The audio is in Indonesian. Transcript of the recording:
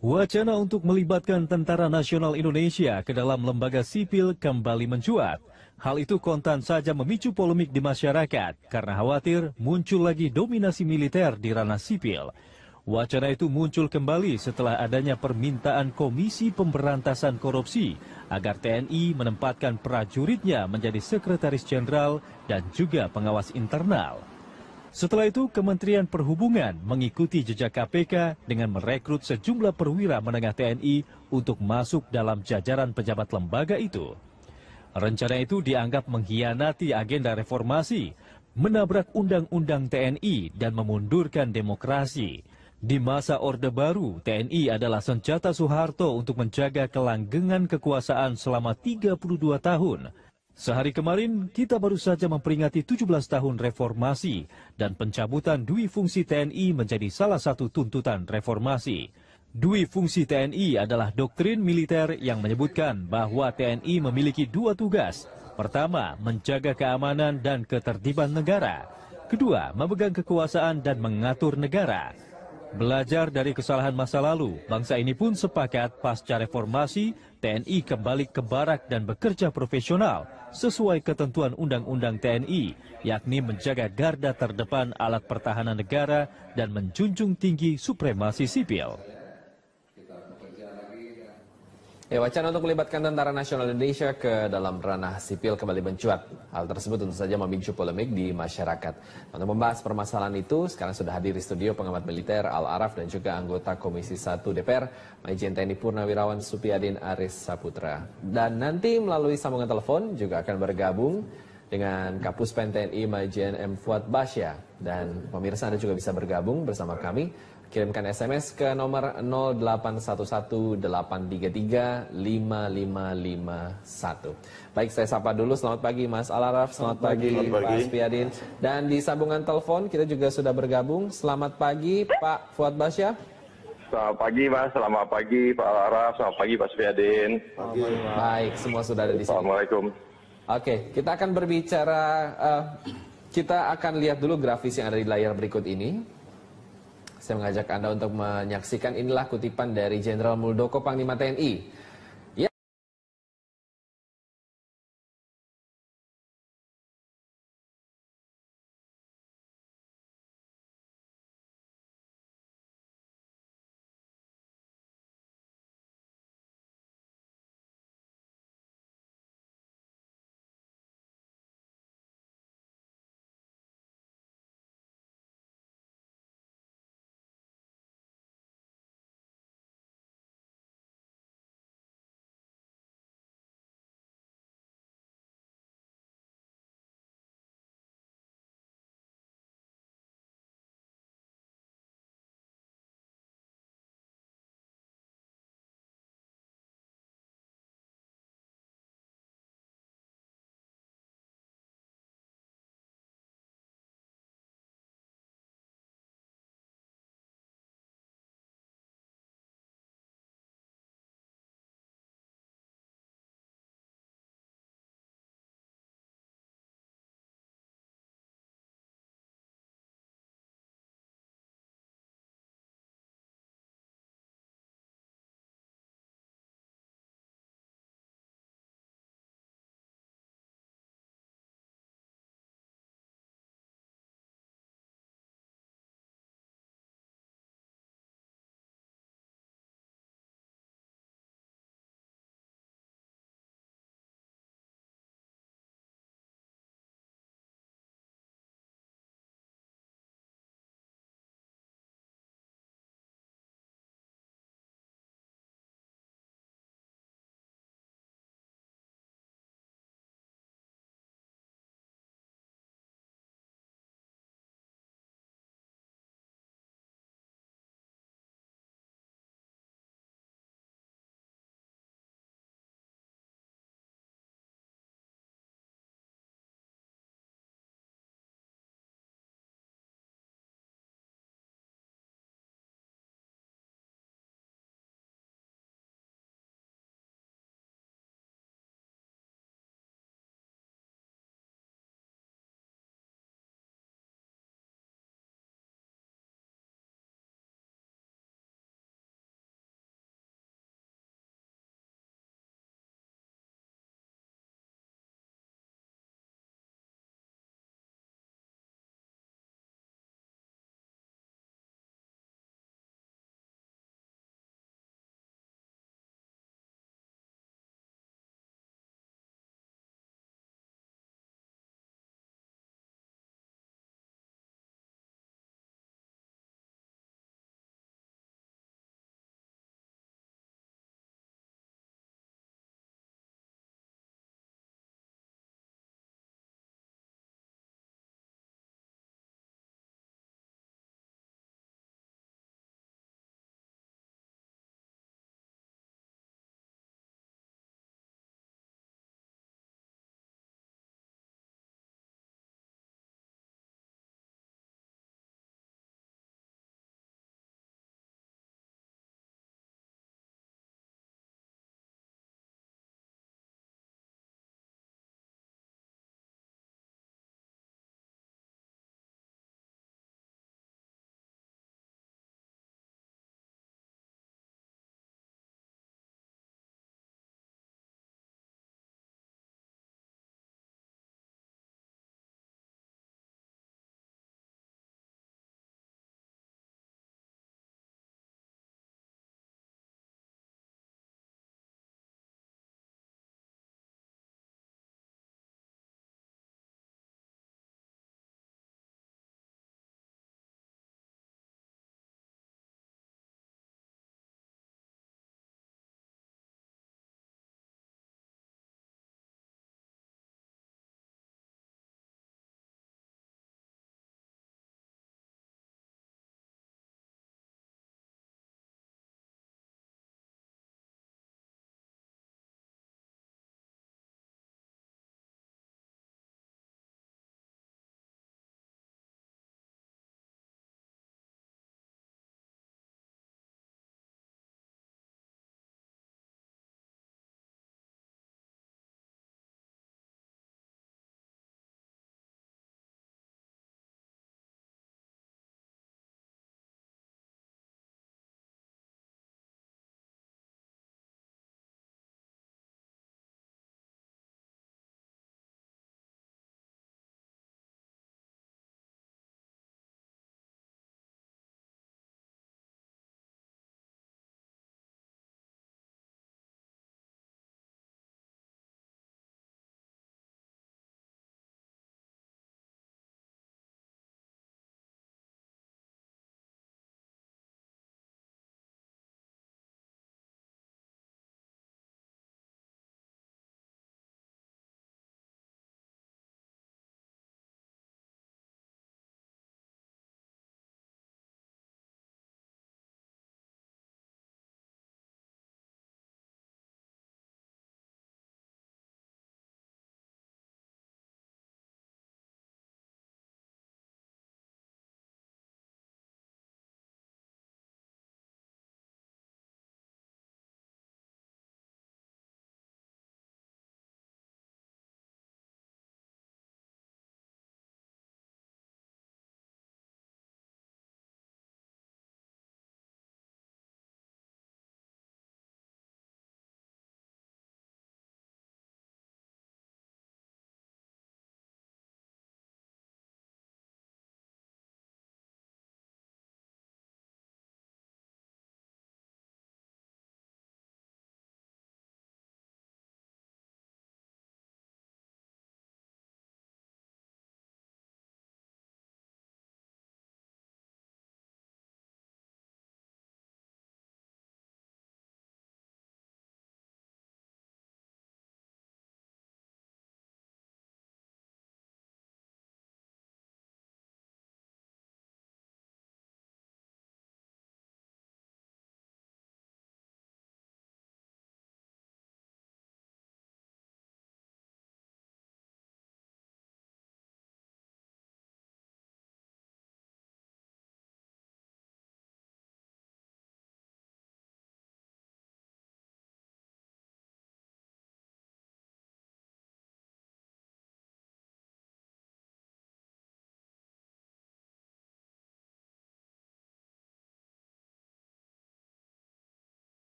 Wacana untuk melibatkan Tentara Nasional Indonesia ke dalam lembaga sipil kembali mencuat. Hal itu kontan saja memicu polemik di masyarakat karena khawatir muncul lagi dominasi militer di ranah sipil. Wacana itu muncul kembali setelah adanya permintaan Komisi Pemberantasan Korupsi agar TNI menempatkan prajuritnya menjadi Sekretaris Jenderal dan juga pengawas internal. Setelah itu, Kementerian Perhubungan mengikuti jejak KPK dengan merekrut sejumlah perwira menengah TNI untuk masuk dalam jajaran pejabat lembaga itu. Rencana itu dianggap mengkhianati agenda reformasi, menabrak undang-undang TNI dan memundurkan demokrasi. Di masa Orde Baru, TNI adalah senjata Soeharto untuk menjaga kelanggengan kekuasaan selama 32 tahun Sehari kemarin, kita baru saja memperingati 17 tahun reformasi dan pencabutan dui fungsi TNI menjadi salah satu tuntutan reformasi. Dui fungsi TNI adalah doktrin militer yang menyebutkan bahwa TNI memiliki dua tugas. Pertama, menjaga keamanan dan ketertiban negara. Kedua, memegang kekuasaan dan mengatur negara. Belajar dari kesalahan masa lalu, bangsa ini pun sepakat pasca reformasi TNI kembali ke barak dan bekerja profesional sesuai ketentuan Undang-Undang TNI, yakni menjaga garda terdepan alat pertahanan negara dan menjunjung tinggi supremasi sipil. Ya, wacana untuk melibatkan Tentara Nasional Indonesia ke dalam ranah sipil kembali mencuat. Hal tersebut tentu saja memicu polemik di masyarakat. Untuk membahas permasalahan itu, sekarang sudah hadir di studio pengamat militer Al-Araf dan juga anggota Komisi 1 DPR, Majen TNI Purnawirawan Supiadin Aris Saputra. Dan nanti melalui sambungan telepon juga akan bergabung dengan Kapus Pen TNI Majen M. Fuad Basya. Dan pemirsa Anda juga bisa bergabung bersama kami Kirimkan SMS ke nomor 0811-833-5551. Baik, saya sapa dulu. Selamat pagi Mas Alaraf, selamat, selamat pagi, pagi Pak Aspiadin. Dan di sambungan telepon kita juga sudah bergabung. Selamat pagi Pak Fuad Basya. Selamat pagi Mas, selamat pagi Pak Alaraf, selamat pagi Pak Aspiadin. Baik, semua sudah ada di sini. Assalamualaikum. Oke, kita akan berbicara, uh, kita akan lihat dulu grafis yang ada di layar berikut ini. Saya mengajak Anda untuk menyaksikan inilah kutipan dari Jenderal Muldoko Panglima TNI